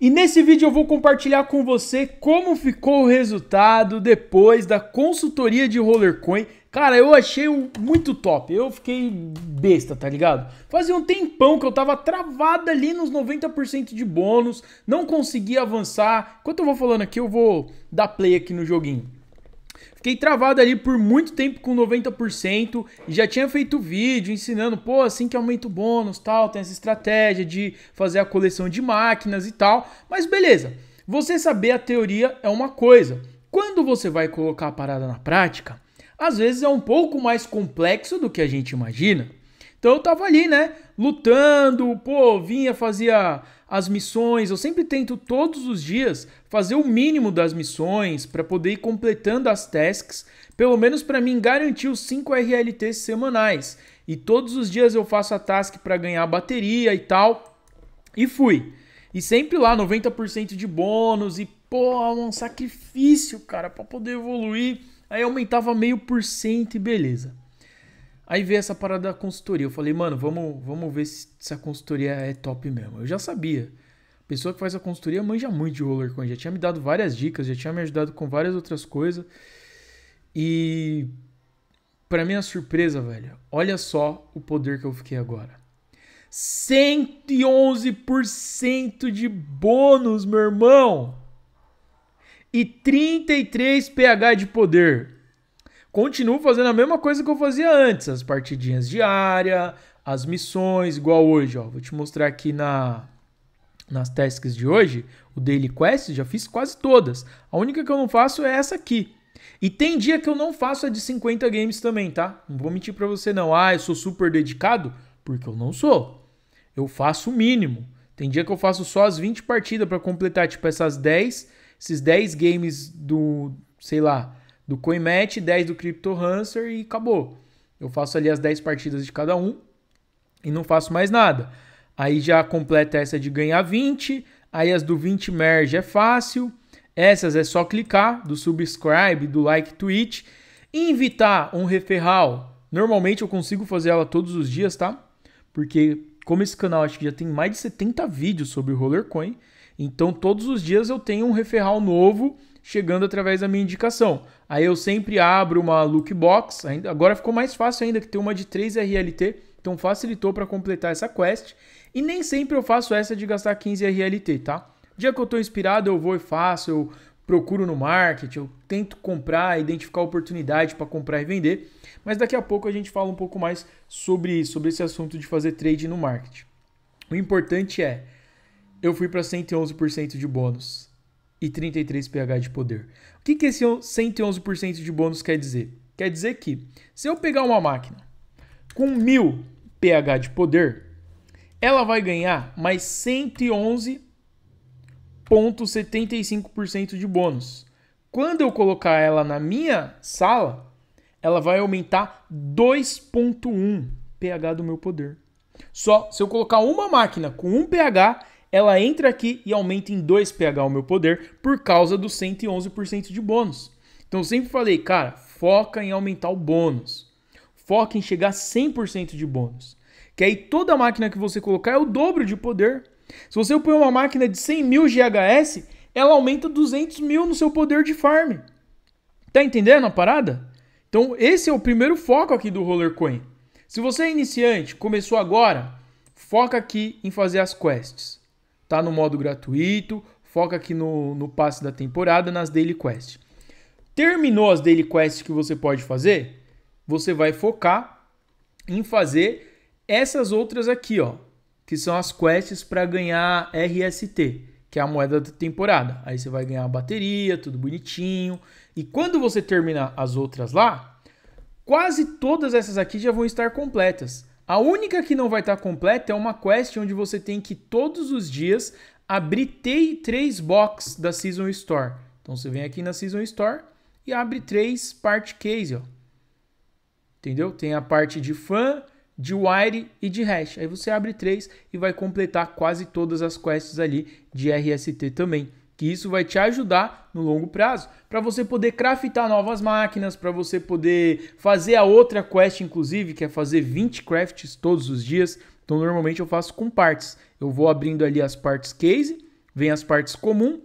E nesse vídeo eu vou compartilhar com você como ficou o resultado depois da consultoria de Rollercoin. Cara, eu achei muito top. Eu fiquei besta, tá ligado? Fazia um tempão que eu tava travado ali nos 90% de bônus, não conseguia avançar. Enquanto eu vou falando aqui, eu vou dar play aqui no joguinho. Fiquei travado ali por muito tempo com 90% e já tinha feito vídeo ensinando, pô, assim que aumenta o bônus, tal, tem essa estratégia de fazer a coleção de máquinas e tal. Mas beleza. Você saber a teoria é uma coisa. Quando você vai colocar a parada na prática, às vezes é um pouco mais complexo do que a gente imagina. Então eu tava ali, né, lutando, pô, vinha, fazia as missões, eu sempre tento todos os dias fazer o mínimo das missões para poder ir completando as tasks, pelo menos para mim garantir os 5 RLTs semanais. E todos os dias eu faço a task para ganhar bateria e tal. E fui. E sempre lá 90% de bônus e pô, é um sacrifício, cara, para poder evoluir. Aí aumentava meio por cento e beleza. Aí veio essa parada da consultoria. Eu falei, mano, vamos, vamos ver se, se a consultoria é top mesmo. Eu já sabia. A pessoa que faz a consultoria manja muito de rollercoin. Já tinha me dado várias dicas, já tinha me ajudado com várias outras coisas. E para minha surpresa, velho, olha só o poder que eu fiquei agora. 111% de bônus, meu irmão. E 33 PH de poder continuo fazendo a mesma coisa que eu fazia antes, as partidinhas diárias, as missões, igual hoje, ó. Vou te mostrar aqui na nas tasks de hoje, o Daily Quest, já fiz quase todas. A única que eu não faço é essa aqui. E tem dia que eu não faço a de 50 games também, tá? Não vou mentir para você não. Ah, eu sou super dedicado? Porque eu não sou. Eu faço o mínimo. Tem dia que eu faço só as 20 partidas para completar, tipo, essas 10, esses 10 games do, sei lá, do CoinMatch, 10 do Crypto e acabou. Eu faço ali as 10 partidas de cada um e não faço mais nada. Aí já completa essa de ganhar 20, aí as do 20 merge é fácil. Essas é só clicar do subscribe, do like tweet, invitar um referral. Normalmente eu consigo fazer ela todos os dias, tá? Porque como esse canal acho que já tem mais de 70 vídeos sobre o Rollercoin, então todos os dias eu tenho um referral novo chegando através da minha indicação. Aí eu sempre abro uma lookbox, agora ficou mais fácil ainda que tem uma de 3 RLT, então facilitou para completar essa quest. E nem sempre eu faço essa de gastar 15 RLT, tá? Dia que eu estou inspirado, eu vou e faço, eu procuro no market eu tento comprar, identificar oportunidade para comprar e vender. Mas daqui a pouco a gente fala um pouco mais sobre isso, sobre esse assunto de fazer trade no market O importante é, eu fui para 111% de bônus e 33 pH de poder. O que, que esse 111% de bônus quer dizer? Quer dizer que se eu pegar uma máquina com 1000 pH de poder, ela vai ganhar mais 111,75% de bônus. Quando eu colocar ela na minha sala, ela vai aumentar 2,1 pH do meu poder. Só se eu colocar uma máquina com 1 pH, ela entra aqui e aumenta em 2 pH o meu poder por causa do 111% de bônus. Então eu sempre falei, cara, foca em aumentar o bônus. Foca em chegar a 100% de bônus. Que aí toda máquina que você colocar é o dobro de poder. Se você põe uma máquina de 100 mil GHS, ela aumenta 200 mil no seu poder de farm. Tá entendendo a parada? Então esse é o primeiro foco aqui do Roller Coin. Se você é iniciante, começou agora, foca aqui em fazer as quests. Tá no modo gratuito, foca aqui no, no passe da temporada, nas daily quests. Terminou as daily quests que você pode fazer, você vai focar em fazer essas outras aqui, ó, que são as quests para ganhar RST, que é a moeda da temporada. Aí você vai ganhar a bateria, tudo bonitinho. E quando você terminar as outras lá, quase todas essas aqui já vão estar completas. A única que não vai estar tá completa é uma quest onde você tem que todos os dias abrir três box da Season Store. Então você vem aqui na Season Store e abre três part case, ó. Entendeu? Tem a parte de fan, de wire e de hash. Aí você abre três e vai completar quase todas as quests ali de RST também que isso vai te ajudar no longo prazo para você poder craftar novas máquinas, para você poder fazer a outra quest, inclusive, que é fazer 20 crafts todos os dias. Então, normalmente eu faço com partes. Eu vou abrindo ali as partes case, vem as partes comum,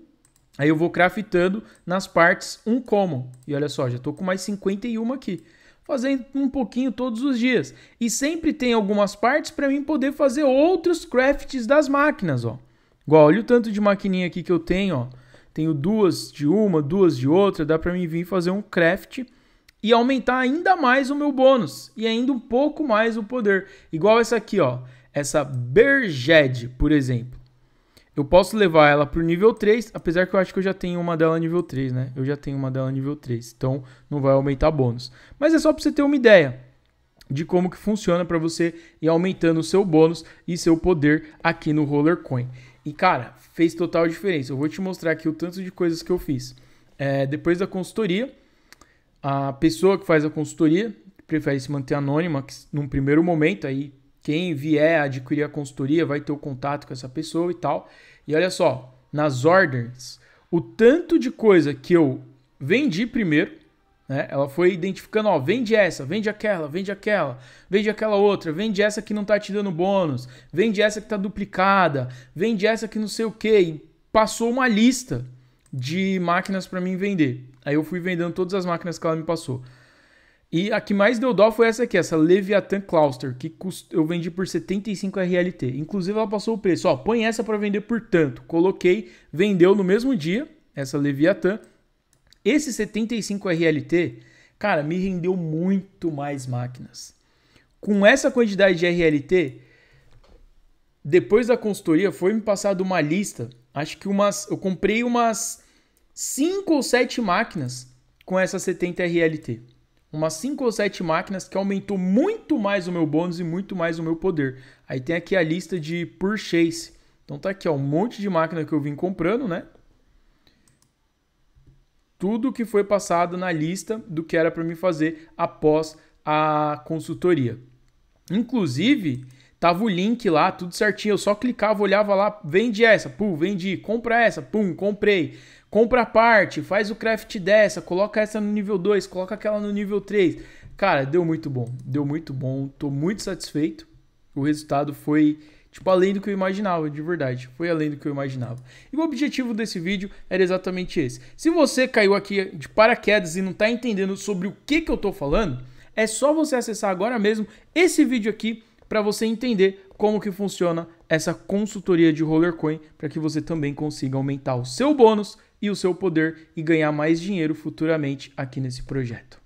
aí eu vou craftando nas partes um common. E olha só, já estou com mais 51 aqui fazendo um pouquinho todos os dias. E sempre tem algumas partes para mim poder fazer outros crafts das máquinas, ó. Igual, olha o tanto de maquininha aqui que eu tenho, ó. Tenho duas de uma, duas de outra, dá para mim vir fazer um craft e aumentar ainda mais o meu bônus e ainda um pouco mais o poder. Igual essa aqui, ó, essa Berged, por exemplo. Eu posso levar ela pro nível 3, apesar que eu acho que eu já tenho uma dela nível 3, né? Eu já tenho uma dela nível 3, então não vai aumentar bônus. Mas é só para você ter uma ideia de como que funciona para você ir aumentando o seu bônus e seu poder aqui no Roller Coin. E, cara, fez total diferença. Eu vou te mostrar aqui o tanto de coisas que eu fiz. É, depois da consultoria, a pessoa que faz a consultoria prefere se manter anônima num primeiro momento. Aí, quem vier adquirir a consultoria vai ter o contato com essa pessoa e tal. E olha só, nas ordens, o tanto de coisa que eu vendi primeiro né? Ela foi identificando, ó, vende essa, vende aquela, vende aquela, vende aquela outra, vende essa que não tá te dando bônus, vende essa que tá duplicada, vende essa que não sei o que. E passou uma lista de máquinas para mim vender. Aí eu fui vendendo todas as máquinas que ela me passou. E a que mais deu dó foi essa aqui, essa Leviathan Cluster, que cust... eu vendi por 75 RLT. Inclusive ela passou o preço, ó, põe essa para vender por tanto. Coloquei, vendeu no mesmo dia, essa Leviathan, esse 75 RLT, cara, me rendeu muito mais máquinas. Com essa quantidade de RLT, depois da consultoria foi me passado uma lista, acho que umas, eu comprei umas 5 ou 7 máquinas com essa 70 RLT. Umas 5 ou 7 máquinas que aumentou muito mais o meu bônus e muito mais o meu poder. Aí tem aqui a lista de purchase. Então tá aqui, ó, um monte de máquina que eu vim comprando, né? tudo o que foi passado na lista do que era para me fazer após a consultoria. Inclusive, tava o link lá, tudo certinho, eu só clicava, olhava lá, vende essa, pum, vendi, compra essa, pum, comprei. Compra a parte, faz o craft dessa, coloca essa no nível 2, coloca aquela no nível 3. Cara, deu muito bom, deu muito bom, tô muito satisfeito. O resultado foi Tipo, além do que eu imaginava, de verdade. Foi além do que eu imaginava. E o objetivo desse vídeo era exatamente esse. Se você caiu aqui de paraquedas e não está entendendo sobre o que, que eu estou falando, é só você acessar agora mesmo esse vídeo aqui para você entender como que funciona essa consultoria de Rollercoin para que você também consiga aumentar o seu bônus e o seu poder e ganhar mais dinheiro futuramente aqui nesse projeto.